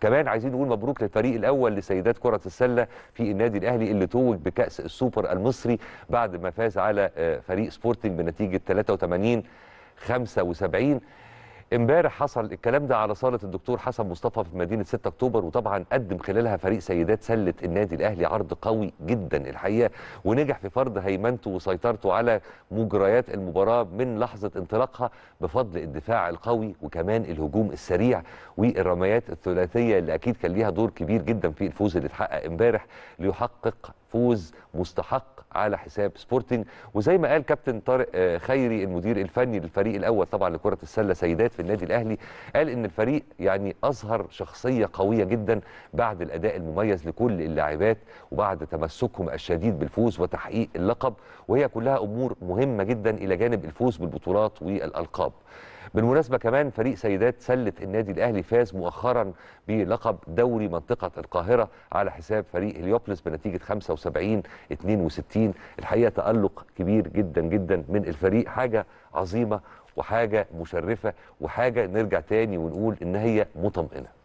كمان عايزين نقول مبروك للفريق الاول لسيدات كره السله في النادي الاهلي اللي توج بكاس السوبر المصري بعد ما فاز على آه، فريق سبورتنج بنتيجه 83 75 امبارح حصل الكلام ده على صاله الدكتور حسن مصطفى في مدينه 6 اكتوبر وطبعا قدم خلالها فريق سيدات سله النادي الاهلي عرض قوي جدا الحقيقه ونجح في فرض هيمنته وسيطرته على مجريات المباراه من لحظه انطلاقها بفضل الدفاع القوي وكمان الهجوم السريع والرميات الثلاثيه اللي اكيد كان ليها دور كبير جدا في الفوز اللي اتحقق امبارح ليحقق فوز مستحق على حساب سبورتنج وزي ما قال كابتن طارق آه، خيري المدير الفني للفريق الاول طبعا لكره السله سيدات في النادي الاهلي قال ان الفريق يعني اظهر شخصيه قويه جدا بعد الاداء المميز لكل اللاعبات وبعد تمسكهم الشديد بالفوز وتحقيق اللقب وهي كلها امور مهمه جدا الى جانب الفوز بالبطولات والالقاب بالمناسبه كمان فريق سيدات سله النادي الاهلي فاز مؤخرا بلقب دوري منطقه القاهره على حساب فريق هليوبلس بنتيجه 75 62 الحقيقه تالق كبير جدا جدا من الفريق حاجه عظيمه وحاجه مشرفه وحاجه نرجع تاني ونقول ان هي مطمئنه